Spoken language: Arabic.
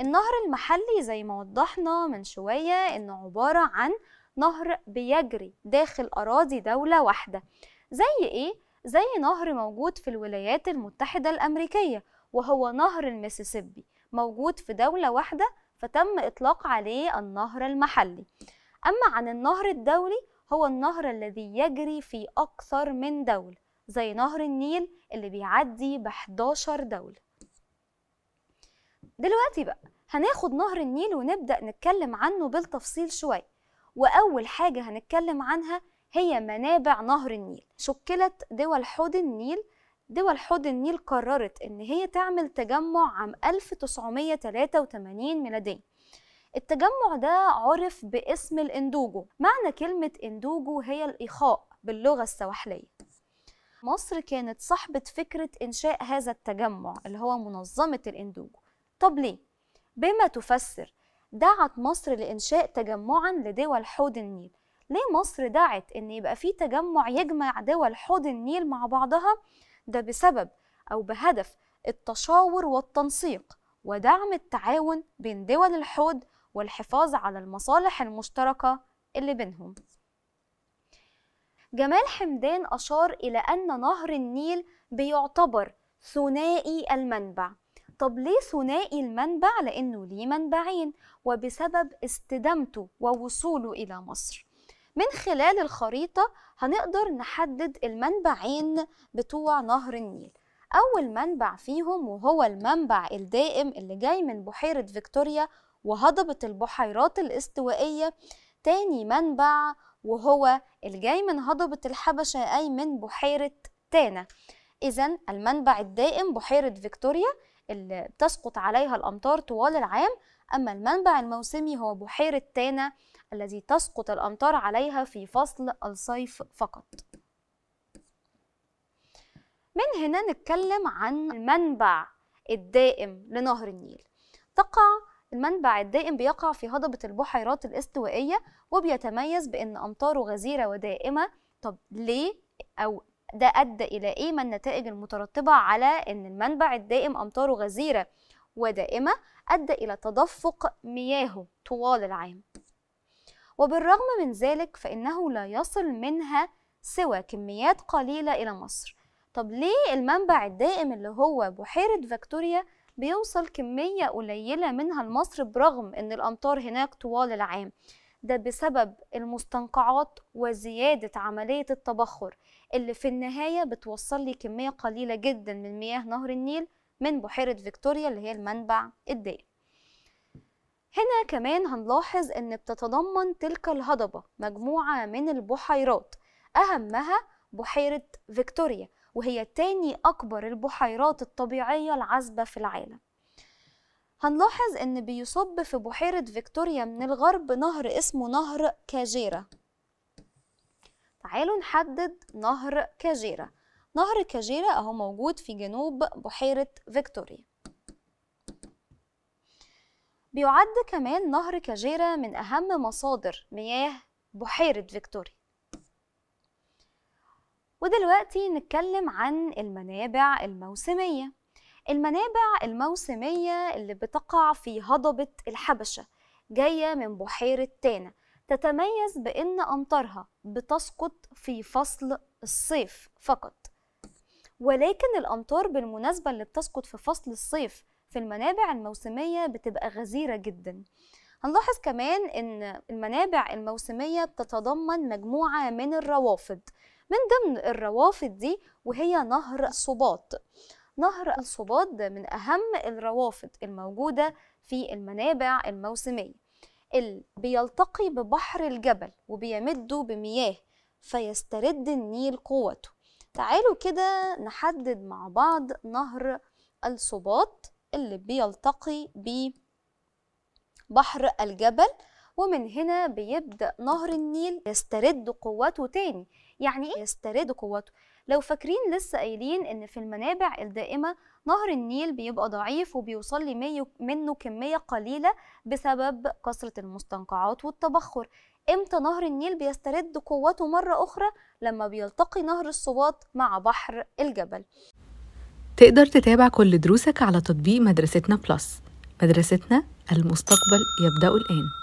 النهر المحلي زي ما وضحنا من شوية إنه عبارة عن نهر بيجري داخل أراضي دولة واحدة زي إيه؟ زي نهر موجود في الولايات المتحدة الأمريكية وهو نهر المسيسيبي موجود في دولة واحدة فتم إطلاق عليه النهر المحلي أما عن النهر الدولي هو النهر الذي يجري في أكثر من دولة زي نهر النيل اللي بيعدي ب 11 دولة دلوقتي بقى هناخد نهر النيل ونبدأ نتكلم عنه بالتفصيل شوية وأول حاجة هنتكلم عنها هي منابع نهر النيل شكلت دول حوض النيل دول حوض النيل قررت إن هي تعمل تجمع عام 1983 ميلادي التجمع ده عرف باسم الاندوجو معنى كلمة اندوجو هي الإخاء باللغة السواحلية مصر كانت صاحبة فكرة إنشاء هذا التجمع اللي هو منظمة الاندوجو طب ليه؟ بما تفسر دعت مصر لإنشاء تجمعا لدول حوض النيل ليه مصر دعت إن يبقى في تجمع يجمع دول حوض النيل مع بعضها؟ ده بسبب أو بهدف التشاور والتنسيق ودعم التعاون بين دول الحوض والحفاظ على المصالح المشتركة اللي بينهم جمال حمدان أشار إلى أن نهر النيل بيعتبر ثنائي المنبع طب ليه ثنائي المنبع لأنه ليه منبعين وبسبب استدامته ووصوله إلى مصر من خلال الخريطة هنقدر نحدد المنبعين بتوع نهر النيل أول منبع فيهم وهو المنبع الدائم اللي جاي من بحيرة فيكتوريا وهضبة البحيرات الاستوائية تاني منبع وهو الجاي من هضبة الحبشة أي من بحيرة تانا إذا المنبع الدائم بحيرة فيكتوريا اللي بتسقط عليها الأمطار طوال العام أما المنبع الموسمي هو بحيرة تانا الذي تسقط الأمطار عليها في فصل الصيف فقط من هنا نتكلم عن المنبع الدائم لنهر النيل تقع المنبع الدائم بيقع في هضبة البحيرات الاستوائية وبيتميز بأن أمطاره غزيرة ودائمة طب ليه أو ده أدى إلى إيه ما النتائج المترتبة على أن المنبع الدائم أمطاره غزيرة ودائمة أدى إلى تدفق مياهه طوال العام وبالرغم من ذلك فإنه لا يصل منها سوى كميات قليلة إلى مصر طب ليه المنبع الدائم اللي هو بحيرة فيكتوريا بيوصل كمية قليلة منها لمصر برغم إن الأمطار هناك طوال العام ده بسبب المستنقعات وزيادة عملية التبخر اللي في النهاية بتوصل لي كمية قليلة جدا من مياه نهر النيل من بحيرة فيكتوريا اللي هي المنبع الدائم هنا كمان هنلاحظ ان بتتضمن تلك الهضبة مجموعة من البحيرات اهمها بحيرة فيكتوريا وهي تاني اكبر البحيرات الطبيعية العذبة في العالم هنلاحظ إن بيصب في بحيرة فيكتوريا من الغرب نهر اسمه نهر كاجيرا تعالوا نحدد نهر كاجيرا نهر كاجيرا أهو موجود في جنوب بحيرة فيكتوريا بيعد كمان نهر كاجيرا من أهم مصادر مياه بحيرة فيكتوريا ودلوقتي نتكلم عن المنابع الموسمية المنابع الموسمية اللي بتقع في هضبة الحبشة جاية من بحيرة تانا تتميز بأن أمطارها بتسقط في فصل الصيف فقط ولكن الأمطار بالمناسبة اللي بتسقط في فصل الصيف في المنابع الموسمية بتبقى غزيرة جدا هنلاحظ كمان أن المنابع الموسمية بتتضمن مجموعة من الروافد من ضمن الروافد دي وهي نهر صباط نهر ده من أهم الروافد الموجودة في المنابع الموسمية اللي بيلتقي ببحر الجبل وبيمده بمياه فيسترد النيل قوته تعالوا كده نحدد مع بعض نهر الصباط اللي بيلتقي ببحر الجبل ومن هنا بيبدأ نهر النيل يسترد قوته تاني يعني ايه يسترد قوته لو فاكرين لسه قايلين ان في المنابع الدائمه نهر النيل بيبقى ضعيف وبيوصل لي منه كميه قليله بسبب كثره المستنقعات والتبخر امتى نهر النيل بيسترد قوته مره اخرى لما بيلتقي نهر الصوات مع بحر الجبل تقدر تتابع كل دروسك على تطبيق مدرستنا بلس مدرستنا المستقبل يبدا الان